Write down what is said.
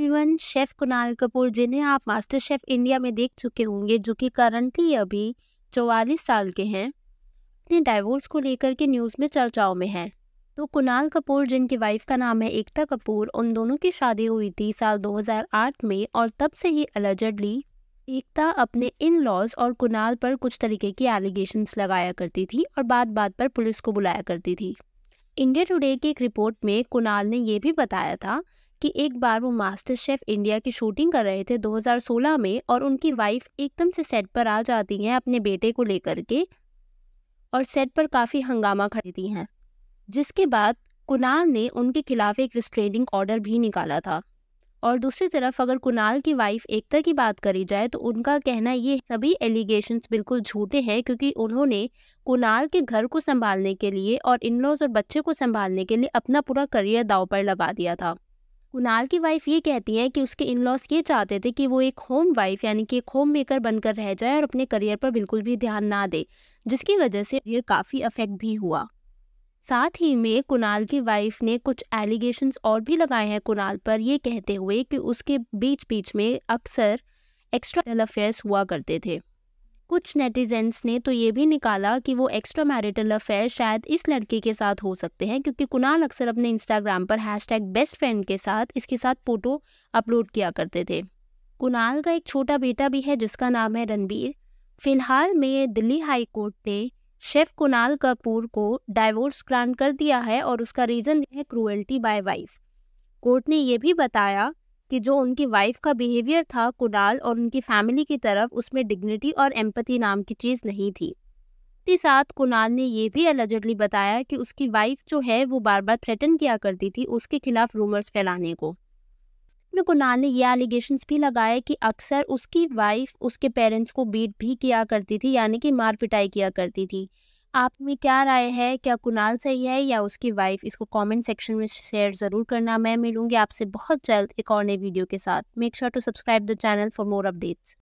everyone chef Kunal Kapoor जिन्हें आप master chef India में देख चुके होंगे जो कि करंटली अभी चौवालीस साल के हैं अपने डाइवोर्स को लेकर के न्यूज़ में चर्चाओं में है तो कुणाल कपूर जिनकी वाइफ का नाम है एकता कपूर उन दोनों की शादी हुई थी साल 2008 में और तब से ही अलजडली एकता अपने इन लॉज और कुणाल पर कुछ तरीके की एलिगेशंस लगाया करती थी और बात बात पर पुलिस को बुलाया करती थी इंडिया टुडे की एक रिपोर्ट में कुणाल ने यह भी बताया था कि एक बार वो मास्टर शेफ इंडिया की शूटिंग कर रहे थे 2016 में और उनकी वाइफ एकदम से सेट पर आ जाती हैं अपने बेटे को लेकर के और सेट पर काफ़ी हंगामा खड़ी हैं जिसके बाद कुणाल ने उनके खिलाफ एक रिस्ट्रेनिंग ऑर्डर भी निकाला था और दूसरी तरफ अगर कुणाल की वाइफ एकता की बात करी जाए तो उनका कहना ये सभी एलिगेशंस बिल्कुल झूठे हैं क्योंकि उन्होंने कुणाल के घर को संभालने के लिए और इन लॉज और बच्चे को संभालने के लिए अपना पूरा करियर दाव पर लगा दिया था कुणाल की वाइफ ये कहती हैं कि उसके इन लॉज ये चाहते थे कि वो एक होम वाइफ यानी कि एक होम मेकर बनकर रह जाए और अपने करियर पर बिल्कुल भी ध्यान ना दे जिसकी वजह से करियर काफ़ी अफेक्ट भी हुआ साथ ही में कुणाल की वाइफ ने कुछ एलिगेशंस और भी लगाए हैं कुणाल पर ये कहते हुए कि उसके बीच बीच में अक्सर एक्स्ट्रा अफेयर्स हुआ करते थे कुछ नेटिजेंस ने तो ये भी निकाला कि वो एक्स्ट्रा मैरिटल अफेयर शायद इस लड़के के साथ हो सकते हैं क्योंकि कुणाल अक्सर अपने इंस्टाग्राम पर हैश टैग बेस्ट फ्रेंड के साथ इसके साथ फ़ोटो अपलोड किया करते थे कुणाल का एक छोटा बेटा भी है जिसका नाम है रणबीर फिलहाल में दिल्ली हाई कोर्ट ने शेफ़ कुणाल कपूर को डाइवोर्स ग्रांट कर दिया है और उसका रीज़न है क्रूएल्टी बाय वाइफ कोर्ट ने यह भी बताया कि जो उनकी वाइफ का बिहेवियर था कुणाल और उनकी फैमिली की तरफ उसमें डिग्निटी और एम्पति नाम की चीज़ नहीं थी इसके साथ कुणाल ने यह भी अलजडली बताया कि उसकी वाइफ जो है वो बार बार थ्रेटन किया करती थी उसके खिलाफ रूमर्स फैलाने को में कुणाल ने यह एलिगेशन भी लगाए कि अक्सर उसकी वाइफ उसके पेरेंट्स को बीट भी किया करती थी यानी कि मार पिटाई किया करती थी आप में क्या राय है क्या कुणाल सही है या उसकी वाइफ इसको कमेंट सेक्शन में शेयर ज़रूर करना मैं मिलूंगी आपसे बहुत जल्द एक और नई वीडियो के साथ make sure to subscribe the channel for more updates